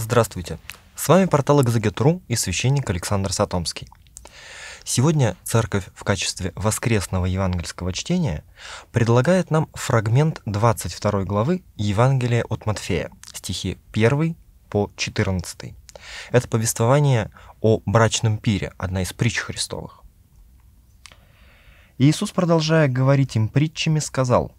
Здравствуйте! С вами портал Экзагет.ру и священник Александр Сатомский. Сегодня Церковь в качестве воскресного евангельского чтения предлагает нам фрагмент 22 главы Евангелия от Матфея, стихи 1 по 14. Это повествование о брачном пире, одна из притч Христовых. Иисус, продолжая говорить им притчами, сказал,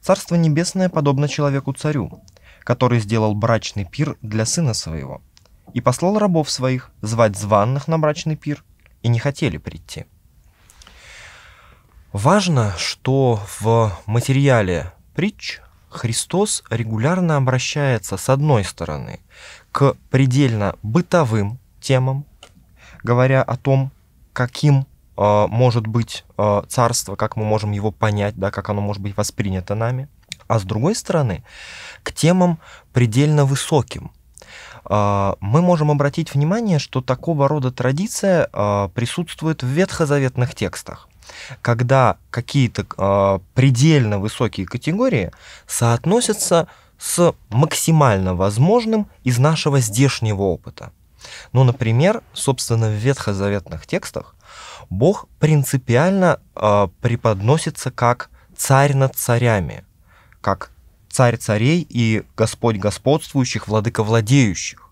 «Царство небесное подобно человеку-царю, который сделал брачный пир для сына своего, и послал рабов своих звать званных на брачный пир, и не хотели прийти. Важно, что в материале притч Христос регулярно обращается с одной стороны к предельно бытовым темам, говоря о том, каким э, может быть э, царство, как мы можем его понять, да, как оно может быть воспринято нами. А с другой стороны, к темам предельно высоким. А, мы можем обратить внимание, что такого рода традиция а, присутствует в ветхозаветных текстах когда какие-то а, предельно высокие категории соотносятся с максимально возможным из нашего здешнего опыта. Ну, например, собственно, в ветхозаветных текстах Бог принципиально э, преподносится как царь над царями, как царь царей и господь господствующих, владыка владеющих.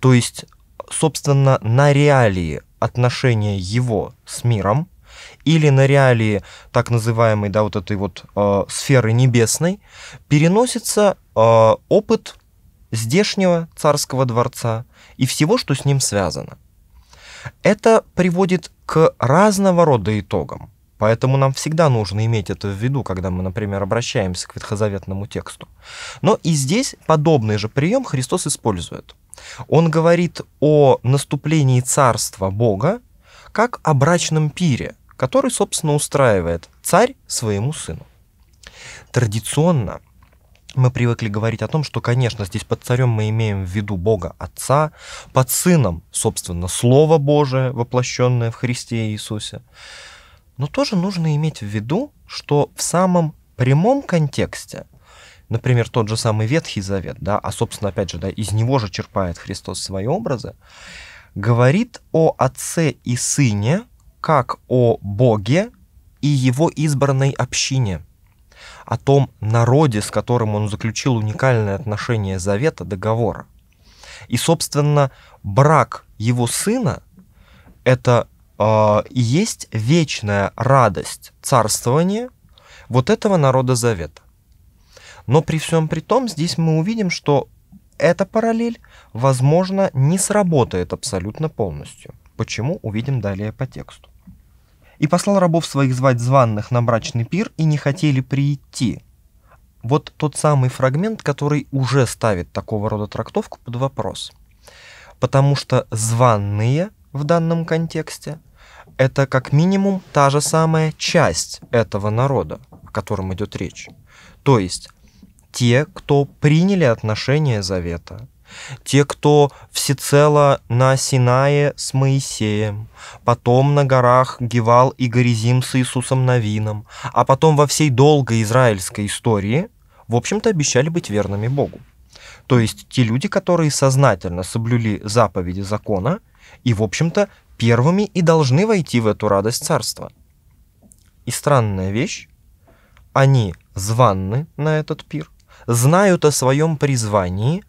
То есть, собственно, на реалии отношения его с миром или на реалии так называемой, да, вот этой вот э, сферы небесной переносится э, опыт здешнего царского дворца и всего, что с ним связано. Это приводит к разного рода итогам. Поэтому нам всегда нужно иметь это в виду, когда мы, например, обращаемся к ветхозаветному тексту. Но и здесь подобный же прием Христос использует. Он говорит о наступлении Царства Бога как о брачном пире, который, собственно, устраивает царь своему сыну. Традиционно мы привыкли говорить о том, что, конечно, здесь под царем мы имеем в виду Бога Отца, под сыном, собственно, Слово Божие, воплощенное в Христе Иисусе. Но тоже нужно иметь в виду, что в самом прямом контексте, например, тот же самый Ветхий Завет, да, а, собственно, опять же, да, из него же черпает Христос свои образы, говорит о Отце и Сыне как о Боге и его избранной общине, о том народе, с которым он заключил уникальное отношение завета, договора. И, собственно, брак его сына – это э, есть вечная радость царствования вот этого народа завета. Но при всем при том, здесь мы увидим, что эта параллель, возможно, не сработает абсолютно полностью. Почему, увидим далее по тексту. «И послал рабов своих звать званных на брачный пир, и не хотели прийти». Вот тот самый фрагмент, который уже ставит такого рода трактовку под вопрос. Потому что званные в данном контексте это как минимум та же самая часть этого народа, о котором идет речь. То есть те, кто приняли отношения завета, те, кто всецело на Синае с Моисеем, потом на горах Гевал и Горизим с Иисусом Новином, а потом во всей долгой израильской истории, в общем-то, обещали быть верными Богу. То есть те люди, которые сознательно соблюли заповеди закона и, в общем-то, первыми и должны войти в эту радость царства. И странная вещь, они званы на этот пир, знают о своем призвании,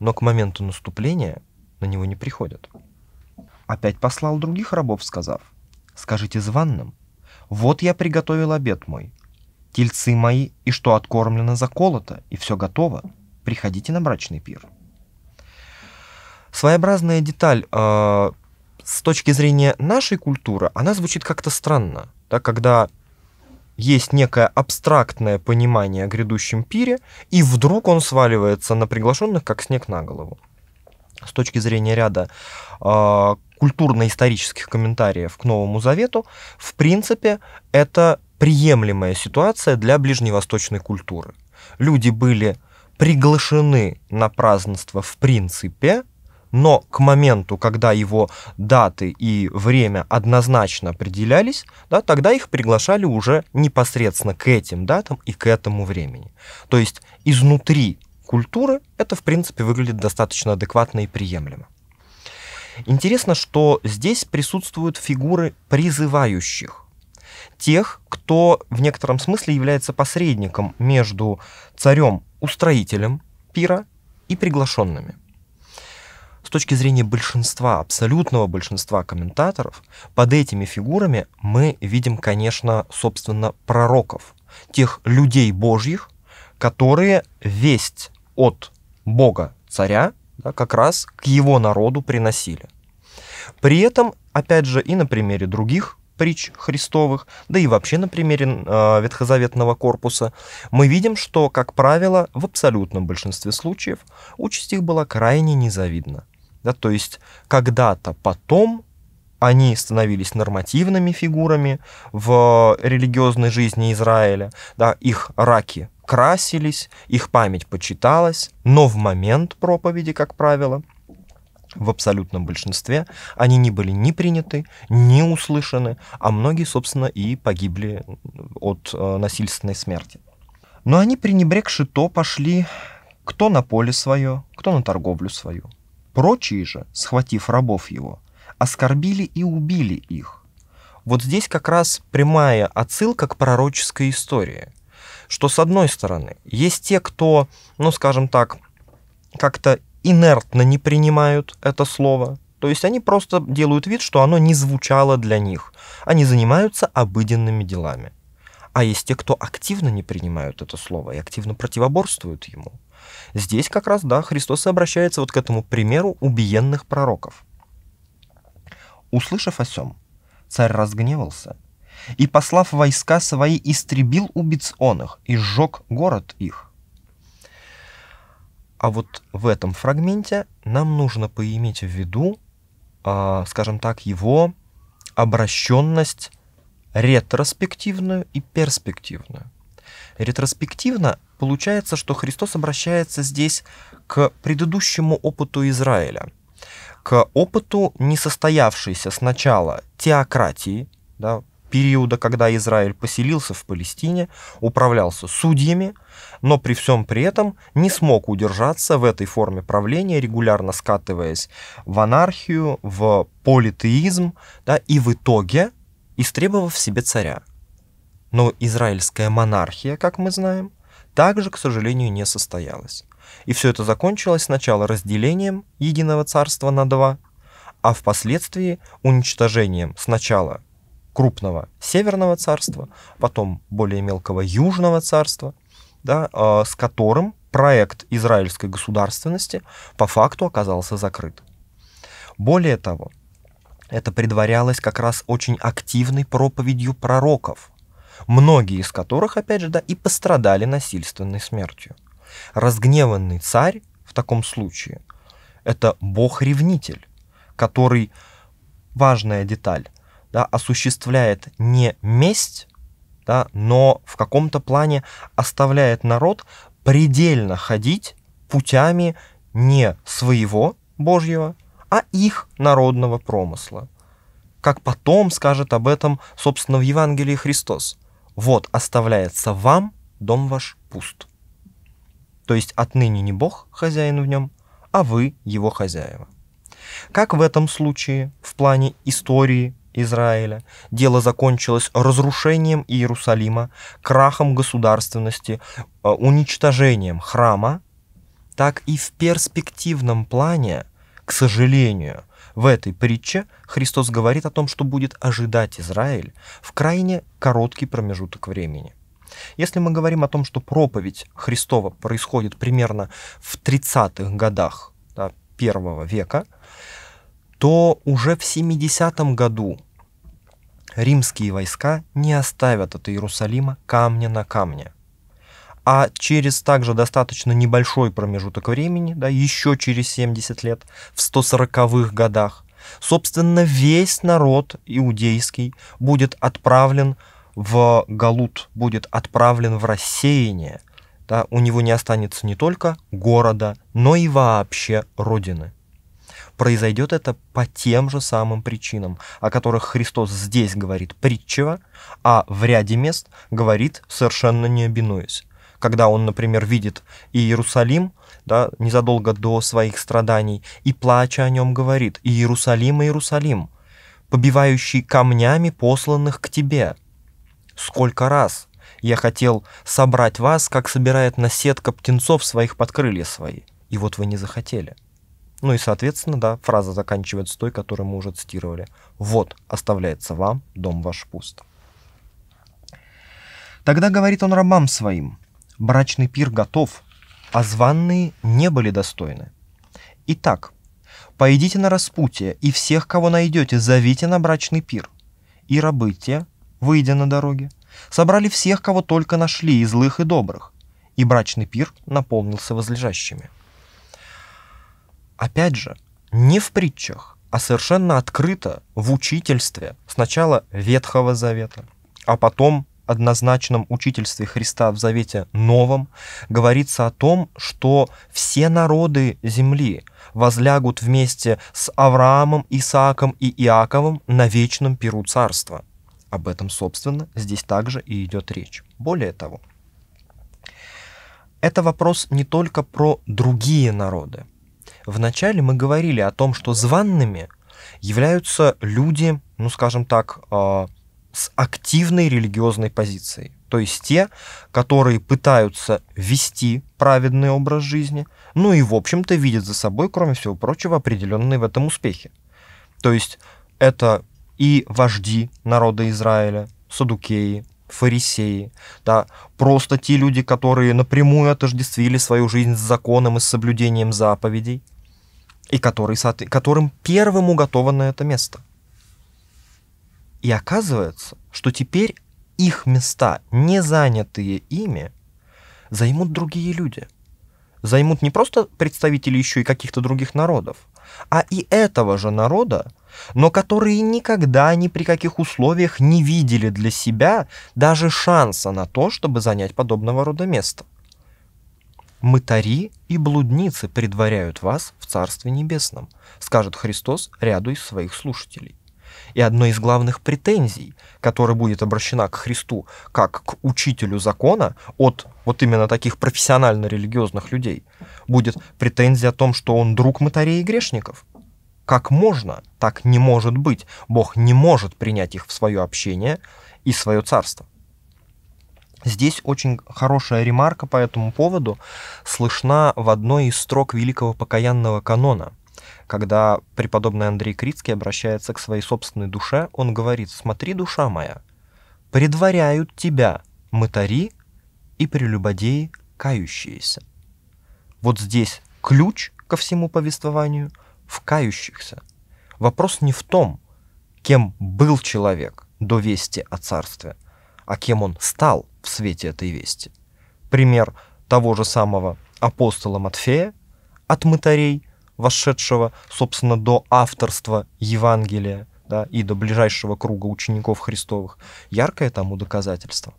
но к моменту наступления на него не приходят. Опять послал других рабов, сказав, «Скажите званным, вот я приготовил обед мой, тельцы мои, и что откормлено заколото, и все готово, приходите на брачный пир». Своеобразная деталь а, с точки зрения нашей культуры она звучит как-то странно, да, когда есть некое абстрактное понимание о грядущем пире, и вдруг он сваливается на приглашенных, как снег на голову. С точки зрения ряда э, культурно-исторических комментариев к Новому Завету, в принципе, это приемлемая ситуация для ближневосточной культуры. Люди были приглашены на празднество в принципе – но к моменту, когда его даты и время однозначно определялись, да, тогда их приглашали уже непосредственно к этим датам и к этому времени. То есть изнутри культуры это, в принципе, выглядит достаточно адекватно и приемлемо. Интересно, что здесь присутствуют фигуры призывающих, тех, кто в некотором смысле является посредником между царем-устроителем пира и приглашенными – с точки зрения большинства, абсолютного большинства комментаторов, под этими фигурами мы видим, конечно, собственно, пророков, тех людей божьих, которые весть от Бога царя да, как раз к его народу приносили. При этом, опять же, и на примере других притч Христовых, да и вообще на примере э, ветхозаветного корпуса, мы видим, что, как правило, в абсолютном большинстве случаев участь их была крайне незавидна да, то есть когда-то потом они становились нормативными фигурами в религиозной жизни Израиля, да, их раки красились, их память почиталась, но в момент проповеди, как правило, в абсолютном большинстве они не были ни приняты, ни услышаны, а многие, собственно, и погибли от э, насильственной смерти. Но они, пренебрегши то, пошли кто на поле свое, кто на торговлю свою – Прочие же, схватив рабов его, оскорбили и убили их. Вот здесь как раз прямая отсылка к пророческой истории, что с одной стороны есть те, кто, ну скажем так, как-то инертно не принимают это слово, то есть они просто делают вид, что оно не звучало для них. Они занимаются обыденными делами. А есть те, кто активно не принимают это слово и активно противоборствуют ему – Здесь как раз, да, Христос обращается вот к этому примеру убиенных пророков. Услышав о сем, царь разгневался и, послав войска свои, истребил убийц он их и сжег город их. А вот в этом фрагменте нам нужно поиметь в виду, э, скажем так, его обращенность ретроспективную и перспективную. Ретроспективно получается, что Христос обращается здесь к предыдущему опыту Израиля, к опыту несостоявшейся сначала теократии, да, периода, когда Израиль поселился в Палестине, управлялся судьями, но при всем при этом не смог удержаться в этой форме правления, регулярно скатываясь в анархию, в политеизм, да, и в итоге истребовав себе царя но израильская монархия, как мы знаем, также, к сожалению, не состоялась. И все это закончилось сначала разделением единого царства на два, а впоследствии уничтожением сначала крупного северного царства, потом более мелкого южного царства, да, а, с которым проект израильской государственности по факту оказался закрыт. Более того, это предварялось как раз очень активной проповедью пророков – многие из которых, опять же, да, и пострадали насильственной смертью. Разгневанный царь в таком случае – это бог-ревнитель, который, важная деталь, да, осуществляет не месть, да, но в каком-то плане оставляет народ предельно ходить путями не своего Божьего, а их народного промысла. Как потом скажет об этом, собственно, в Евангелии Христос вот оставляется вам, дом ваш пуст. То есть отныне не Бог хозяин в нем, а вы его хозяева. Как в этом случае, в плане истории Израиля, дело закончилось разрушением Иерусалима, крахом государственности, э, уничтожением храма, так и в перспективном плане, к сожалению – в этой притче Христос говорит о том, что будет ожидать Израиль в крайне короткий промежуток времени. Если мы говорим о том, что проповедь Христова происходит примерно в 30-х годах да, первого века, то уже в 70-м году римские войска не оставят от Иерусалима камня на камне а через также достаточно небольшой промежуток времени, да, еще через 70 лет, в 140-х годах, собственно, весь народ иудейский будет отправлен в Галут, будет отправлен в рассеяние. Да, у него не останется не только города, но и вообще родины. Произойдет это по тем же самым причинам, о которых Христос здесь говорит притчево, а в ряде мест говорит совершенно не обинуясь когда он, например, видит Иерусалим, да, незадолго до своих страданий, и плача о нем говорит, «Иерусалим, Иерусалим, побивающий камнями посланных к тебе. Сколько раз я хотел собрать вас, как собирает наседка птенцов своих под крылья свои, и вот вы не захотели». Ну и, соответственно, да, фраза заканчивается той, которую мы уже цитировали. «Вот оставляется вам дом ваш пуст». Тогда говорит он рабам своим, брачный пир готов, а званные не были достойны. Итак, пойдите на распутье, и всех, кого найдете, зовите на брачный пир. И рабы те, выйдя на дороге, собрали всех, кого только нашли, и злых, и добрых, и брачный пир наполнился возлежащими. Опять же, не в притчах, а совершенно открыто в учительстве сначала Ветхого Завета, а потом однозначном учительстве Христа в Завете Новом говорится о том, что все народы земли возлягут вместе с Авраамом, Исааком и Иаковом на вечном перу царства. Об этом, собственно, здесь также и идет речь. Более того, это вопрос не только про другие народы. Вначале мы говорили о том, что званными являются люди, ну скажем так, а, с активной религиозной позицией. То есть те, которые пытаются вести праведный образ жизни, ну и, в общем-то, видят за собой, кроме всего прочего, определенные в этом успехи. То есть это и вожди народа Израиля, садукеи, фарисеи, да, просто те люди, которые напрямую отождествили свою жизнь с законом и с соблюдением заповедей, и которые, которым первым уготовано это место. И оказывается, что теперь их места, не занятые ими, займут другие люди. Займут не просто представители еще и каких-то других народов, а и этого же народа, но которые никогда ни при каких условиях не видели для себя даже шанса на то, чтобы занять подобного рода место. «Мытари и блудницы предваряют вас в Царстве Небесном», скажет Христос ряду из своих слушателей. И одной из главных претензий, которая будет обращена к Христу как к учителю закона от вот именно таких профессионально-религиозных людей, будет претензия о том, что он друг мытарей и грешников. Как можно? Так не может быть. Бог не может принять их в свое общение и свое царство. Здесь очень хорошая ремарка по этому поводу слышна в одной из строк великого покаянного канона – когда преподобный Андрей Крицкий обращается к своей собственной душе, он говорит, смотри, душа моя, предваряют тебя мытари и прелюбодеи кающиеся. Вот здесь ключ ко всему повествованию в кающихся. Вопрос не в том, кем был человек до вести о царстве, а кем он стал в свете этой вести. Пример того же самого апостола Матфея от мытарей вошедшего, собственно, до авторства Евангелия да, и до ближайшего круга учеников Христовых. Яркое тому доказательство.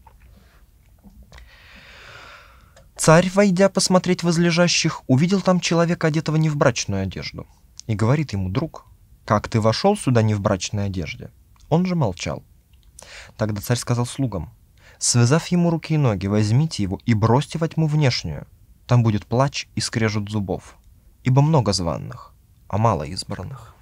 Царь, войдя посмотреть возлежащих, увидел там человека, одетого не в брачную одежду, и говорит ему, друг, как ты вошел сюда не в брачной одежде? Он же молчал. Тогда царь сказал слугам, связав ему руки и ноги, возьмите его и бросьте во тьму внешнюю, там будет плач и скрежет зубов ибо много званных, а мало избранных.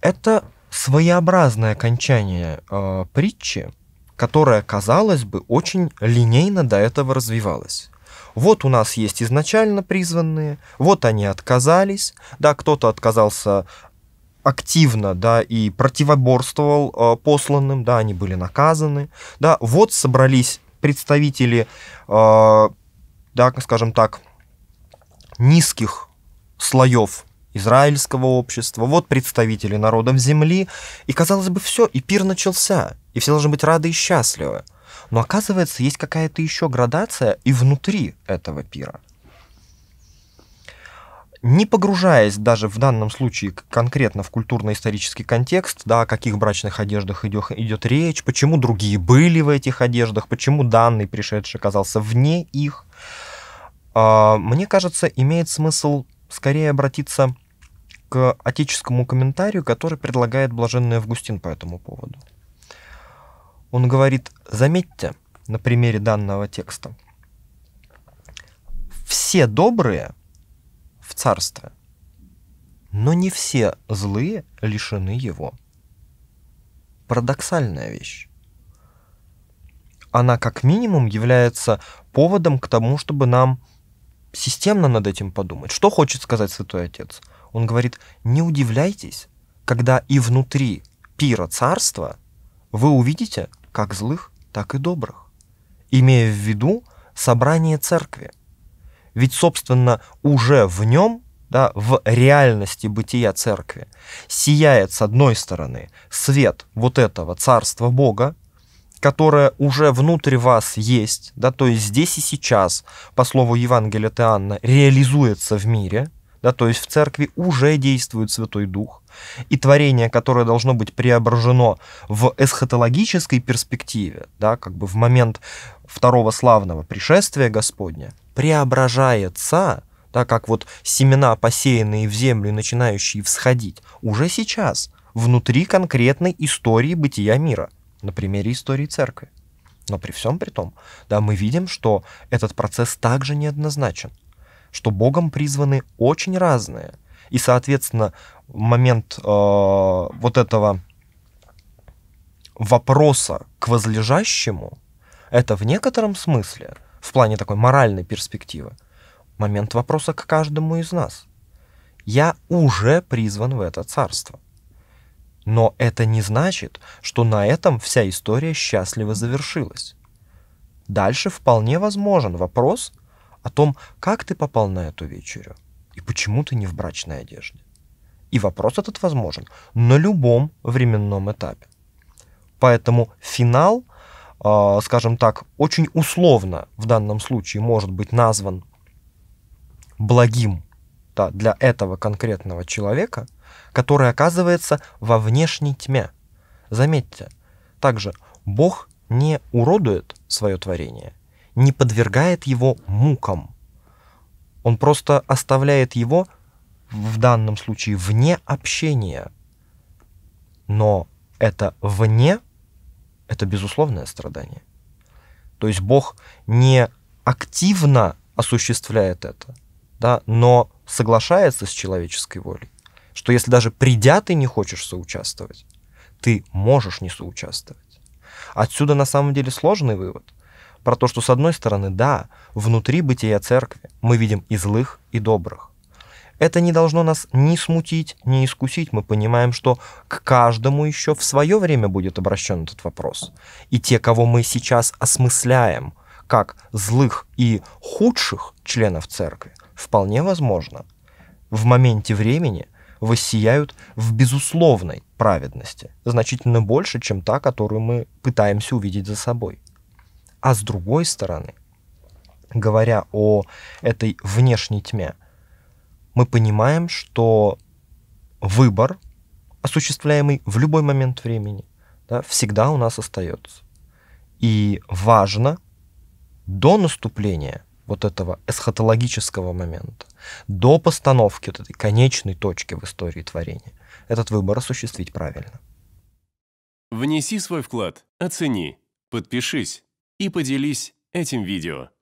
Это своеобразное окончание э, притчи, которая, казалось бы, очень линейно до этого развивалась. Вот у нас есть изначально призванные, вот они отказались, да, кто-то отказался активно, да, и противоборствовал э, посланным, да, они были наказаны, да, вот собрались представители, э, да, скажем так, низких слоев израильского общества, вот представители народов земли, и, казалось бы, все, и пир начался, и все должны быть рады и счастливы. Но оказывается, есть какая-то еще градация и внутри этого пира. Не погружаясь даже в данном случае конкретно в культурно-исторический контекст, да, о каких брачных одеждах идет, идет речь, почему другие были в этих одеждах, почему данный пришедший оказался вне их, а, мне кажется, имеет смысл скорее обратиться к отеческому комментарию, который предлагает Блаженный Августин по этому поводу. Он говорит, заметьте, на примере данного текста, все добрые в царстве, но не все злые лишены его. Парадоксальная вещь. Она как минимум является поводом к тому, чтобы нам системно над этим подумать. Что хочет сказать Святой Отец? Он говорит, не удивляйтесь, когда и внутри пира царства вы увидите как злых, так и добрых, имея в виду собрание церкви. Ведь, собственно, уже в нем, да, в реальности бытия церкви, сияет, с одной стороны, свет вот этого царства Бога, которое уже внутри вас есть, да, то есть здесь и сейчас, по слову Евангелия Теанна, реализуется в мире, да, то есть в церкви уже действует Святой Дух, и творение, которое должно быть преображено в эсхатологической перспективе, да, как бы в момент второго славного пришествия Господня, преображается, да, как вот семена, посеянные в землю начинающие всходить, уже сейчас, внутри конкретной истории бытия мира – на примере истории церкви. Но при всем при том, да, мы видим, что этот процесс также неоднозначен, что Богом призваны очень разные. И, соответственно, момент э, вот этого вопроса к возлежащему, это в некотором смысле, в плане такой моральной перспективы, момент вопроса к каждому из нас. Я уже призван в это царство. Но это не значит, что на этом вся история счастливо завершилась. Дальше вполне возможен вопрос о том, как ты попал на эту вечерю и почему ты не в брачной одежде. И вопрос этот возможен на любом временном этапе. Поэтому финал, э, скажем так, очень условно в данном случае может быть назван благим да, для этого конкретного человека – который оказывается во внешней тьме. Заметьте, также Бог не уродует свое творение, не подвергает его мукам. Он просто оставляет его, в данном случае, вне общения. Но это вне, это безусловное страдание. То есть Бог не активно осуществляет это, да, но соглашается с человеческой волей что если даже придя ты не хочешь соучаствовать, ты можешь не соучаствовать. Отсюда на самом деле сложный вывод про то, что с одной стороны, да, внутри бытия церкви мы видим и злых, и добрых. Это не должно нас ни смутить, ни искусить. Мы понимаем, что к каждому еще в свое время будет обращен этот вопрос. И те, кого мы сейчас осмысляем как злых и худших членов церкви, вполне возможно, в моменте времени воссияют в безусловной праведности, значительно больше, чем та, которую мы пытаемся увидеть за собой. А с другой стороны, говоря о этой внешней тьме, мы понимаем, что выбор, осуществляемый в любой момент времени, да, всегда у нас остается. И важно до наступления – вот этого эсхатологического момента до постановки вот этой конечной точки в истории творения, этот выбор осуществить правильно. Внеси свой вклад, оцени, подпишись и поделись этим видео.